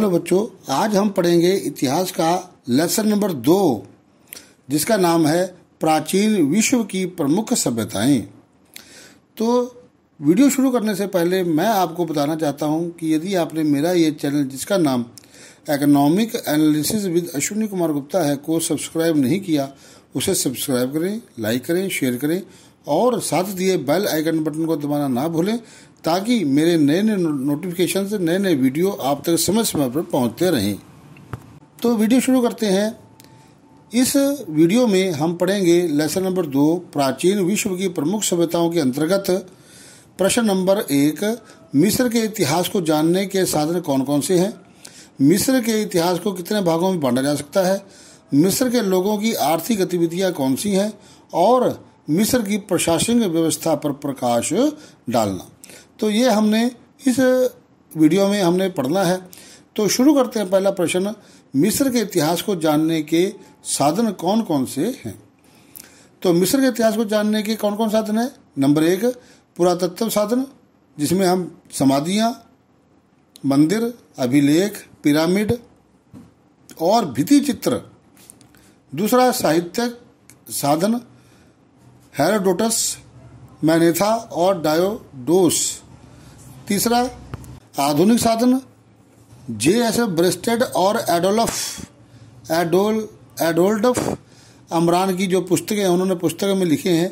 hello बच्चों आज हम पढ़ेंगे इतिहास का लेसन नंबर दो जिसका नाम है प्राचीन विश्व की प्रमुख सभ्यताएं तो वीडियो शुरू करने से पहले मैं आपको बताना चाहता हूं कि यदि आपने मेरा ये चैनल जिसका नाम economic analysis with Ashwini Kumar Gupta है को सब्सक्राइब नहीं किया उसे सब्सक्राइब करें लाइक करें शेयर करें और साथ दिए बेल आइकन बटन को दबाना ना भूलें ताकि मेरे नए नए नोटिफिकेशन से नए नए वीडियो आप तक समय समय पर पहुंचते रहें तो वीडियो शुरू करते हैं इस वीडियो में हम पढ़ेंगे लेसन नंबर दो प्राचीन विश्व की प्रमुख सभ्यताओं के अंतर्गत प्रश्न नंबर एक मिस्र के इतिहास को जानने के साधन कौन कौन से हैं मिस्र के इतिहास को कितने भागों में बांटा जा सकता है मिस्र के लोगों की आर्थिक गतिविधियां कौन सी हैं और मिस्र की प्रशासनिक व्यवस्था पर प्रकाश डालना तो ये हमने इस वीडियो में हमने पढ़ना है तो शुरू करते हैं पहला प्रश्न मिस्र के इतिहास को जानने के साधन कौन कौन से हैं तो मिस्र के इतिहास को जानने के कौन कौन साधन है नंबर एक पुरातत्व साधन जिसमें हम समाधियाँ मंदिर अभिलेख पिरामिड और भित्ति चित्र दूसरा साहित्यक साधन हेरोडोटस मैनेथा और डायोडोस तीसरा आधुनिक साधन जे एस ब्रिस्टेड और एडोल्फ एडोल एडोल्टफ अमरान की जो पुस्तकें उन्होंने पुस्तक में लिखे हैं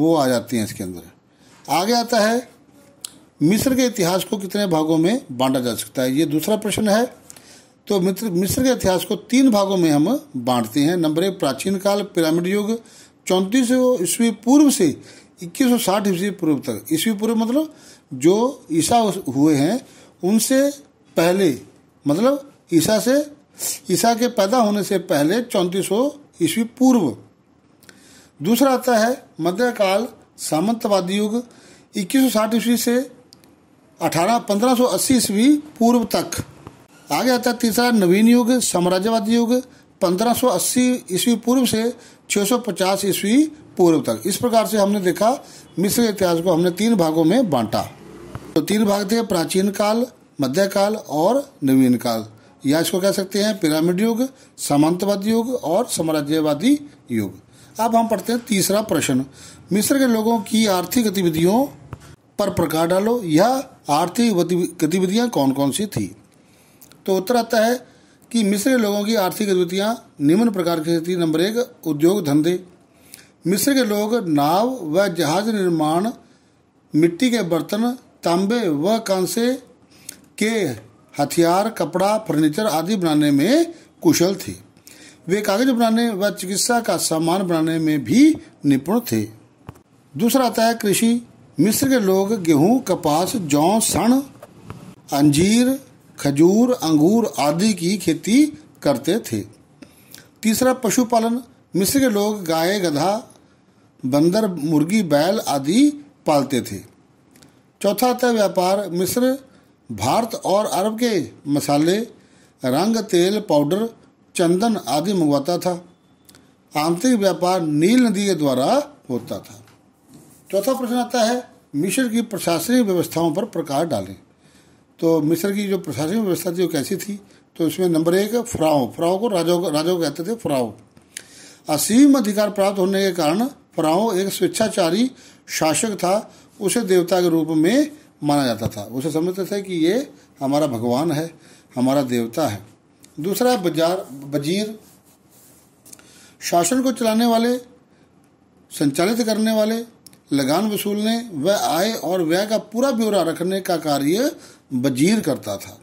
वो आ जाती हैं इसके अंदर आगे आता है मिस्र के इतिहास को कितने भागों में बांटा जा सकता है ये दूसरा प्रश्न है तो मित्र मिस्र के इतिहास को तीन भागों में हम बांटते हैं नंबर एक प्राचीन काल पिरामिड युग चौंतीस ईस्वी पूर्व से इक्कीस सौ साठ ईस्वी पूर्व तक ईस्वी पूर्व मतलब जो ईसा हुए हैं उनसे पहले मतलब ईसा से ईसा के पैदा होने से पहले चौंतीस सौ ईस्वी पूर्व दूसरा आता है मध्यकाल सामंतवादी युग इक्कीस सौ साठ ईस्वी से अठारह पंद्रह सौ अस्सी ईस्वी पूर्व तक आगे आता है तीसरा नवीन युग साम्राज्यवादी युग पंद्रह सौ अस्सी ईस्वी पूर्व से 650 ईस्वी पूर्व तक इस प्रकार से हमने देखा मिस्र इतिहास को हमने तीन भागों में बांटा तो तीन भाग थे प्राचीन काल मध्यकाल और नवीन काल या इसको कह सकते हैं पिरामिड युग सामंतवाद युग और साम्राज्यवादी युग अब हम पढ़ते हैं तीसरा प्रश्न मिस्र के लोगों की आर्थिक गतिविधियों पर प्रकार डालो यह आर्थिक गतिविधियां कौन कौन सी थी तो उत्तर आता है कि मिस्र लोगों की आर्थिक गतिविधियाँ निम्न प्रकार की थी नंबर एक उद्योग धंधे मिस्र के लोग नाव व जहाज निर्माण मिट्टी के बर्तन तांबे व कांसे के हथियार कपड़ा फर्नीचर आदि बनाने में कुशल थे वे कागज बनाने व चिकित्सा का सामान बनाने में भी निपुण थे दूसरा आता है कृषि मिस्र के लोग गेहूं कपास जौ सण अंजीर खजूर अंगूर आदि की खेती करते थे तीसरा पशुपालन मिस्र के लोग गाय गधा बंदर मुर्गी बैल आदि पालते थे चौथा था व्यापार मिस्र भारत और अरब के मसाले रंग तेल पाउडर चंदन आदि मंगवाता था आंतरिक व्यापार नील नदी के द्वारा होता था चौथा प्रश्न आता है मिस्र की प्रशासनिक व्यवस्थाओं पर प्रकाश डालें तो मिस्र की जो प्रशासनिक व्यवस्था थी वो कैसी थी तो इसमें नंबर एक फ्राओ फ्राओ को राजो राजो कहते थे फ्राओ असीम अधिकार प्राप्त होने के कारण फ्राओ एक स्वेच्छाचारी शासक था उसे देवता के रूप में माना जाता था उसे समझते थे कि ये हमारा भगवान है हमारा देवता है दूसरा बजार बजीर शासन को चलाने वाले संचालित करने वाले लगान वसूलने व आय और व्यय का पूरा ब्यौरा रखने का कार्य वजीर करता था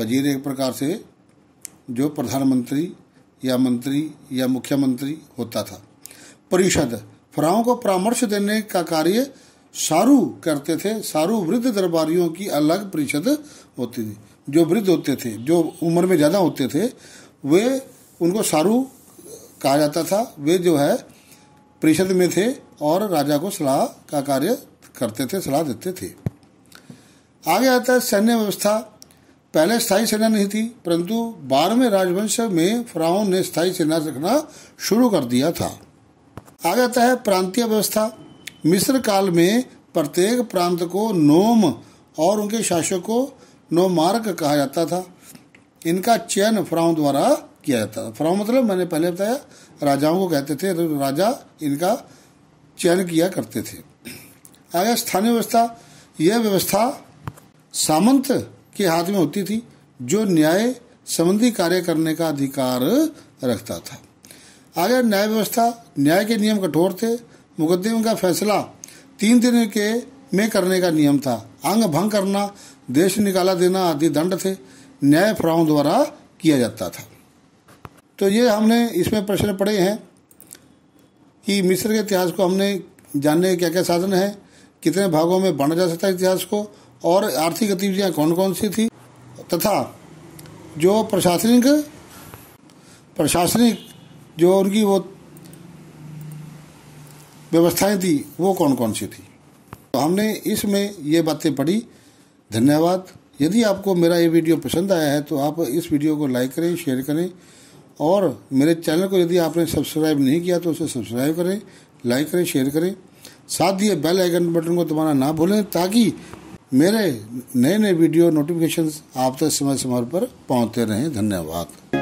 वजीर एक प्रकार से जो प्रधानमंत्री या मंत्री या मुख्यमंत्री होता था परिषद फराओं को परामर्श देने का कार्य सारू करते थे सारू वृद्ध दरबारियों की अलग परिषद होती थी जो वृद्ध होते थे जो उम्र में ज़्यादा होते थे वे उनको सारू कहा जाता था वे जो है परिषद में थे और राजा को सलाह का कार्य करते थे सलाह देते थे आगे आता है सैन्य व्यवस्था पहले स्थायी सेना नहीं थी परंतु बारहवें राजवंश में फ्राउन ने स्थायी सेना रखना शुरू कर दिया था आगे आता है प्रांतीय व्यवस्था मिस्र काल में प्रत्येक प्रांत को नोम और उनके शासकों को नोमार्क कहा जाता था इनका चयन फ्राउन द्वारा किया जाता था फराव मतलब मैंने पहले बताया राजाओं को कहते थे तो राजा इनका चयन किया करते थे आगे स्थानीय व्यवस्था यह व्यवस्था सामंत के हाथ में होती थी जो न्याय संबंधी कार्य करने का अधिकार रखता था आगे न्याय व्यवस्था न्याय के नियम कठोर थे मुकदमे का फैसला तीन दिन के में करने का नियम था अंग भंग करना देश निकाला देना आदि दंड थे न्याय फ्राओं द्वारा किया जाता था तो ये हमने इसमें प्रश्न पढ़े हैं कि मिस्र के इतिहास को हमने जानने के क्या क्या साधन है कितने भागों में बांटा जा सकता है इतिहास को और आर्थिक गतिविधियाँ कौन कौन सी थी तथा जो प्रशासनिक प्रशासनिक जो उनकी वो व्यवस्थाएं थी वो कौन कौन सी थी तो हमने इसमें ये बातें पढ़ी धन्यवाद यदि आपको मेरा ये वीडियो पसंद आया है तो आप इस वीडियो को लाइक करें शेयर करें और मेरे चैनल को यदि आपने सब्सक्राइब नहीं किया तो उसे सब्सक्राइब करें लाइक करें शेयर करें साथ ही बेल आइकन बटन को दबाना ना भूलें ताकि मेरे नए नए वीडियो नोटिफिकेशंस आप तक समय समय पर पहुंचते रहें धन्यवाद